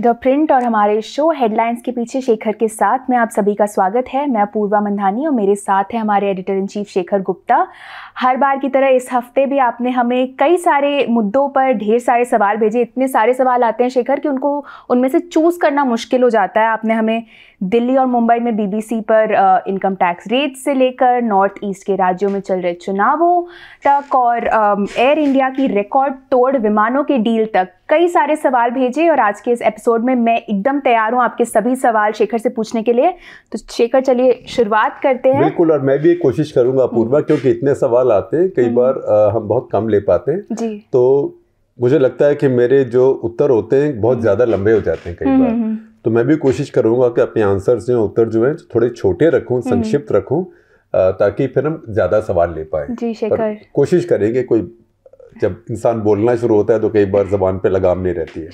The print और हमारे show headlines के पीछे शेखर के साथ में आप सभी का स्वागत है मैं पूर्वा मंधानी और मेरे साथ है हमारे editor in chief Shekhar Gupta हर बार की तरह इस हफ्ते भी आपने हमें कई सारे मुद्दों पर ढेर सारे सवाल भेजे इतने सारे सवाल आते हैं शेखर कि उनको उनमें से चूज़ करना मुश्किल हो जाता है आपने हमें दिल्ली और मुंबई में बीबीसी पर इनकम टैक्स रेट से लेकर नॉर्थ ईस्ट के राज्यों में चल रहे चुनावों तक और एयर इंडिया की रिकॉर्ड तोड़ विमानों के डील तक कई सारे सवाल भेजे और आज के इस एपिसोड में मैं एकदम तैयार हूँ आपके सभी सवाल शेखर से पूछने के लिए तो शेखर चलिए शुरुआत करते हैं बिल्कुल और मैं भी कोशिश करूंगा पूर्वा हम्म। क्योंकि इतने सवाल आते हैं कई हम्म। बार हम बहुत कम ले पाते हैं जी तो मुझे लगता है कि मेरे जो उत्तर होते हैं बहुत हम्म। ज़्यादा लंबे हो जाते हैं कई बार तो मैं भी कोशिश करूँगा कि अपने आंसर जो उत्तर जो है थोड़े छोटे रखूँ हम्म। संक्षिप्त रखूँ ताकि फिर हम ज़्यादा सवाल ले पाए कोशिश करेंगे कोई जब इंसान बोलना शुरू होता है तो कई बार जबान पे लगाम नहीं रहती है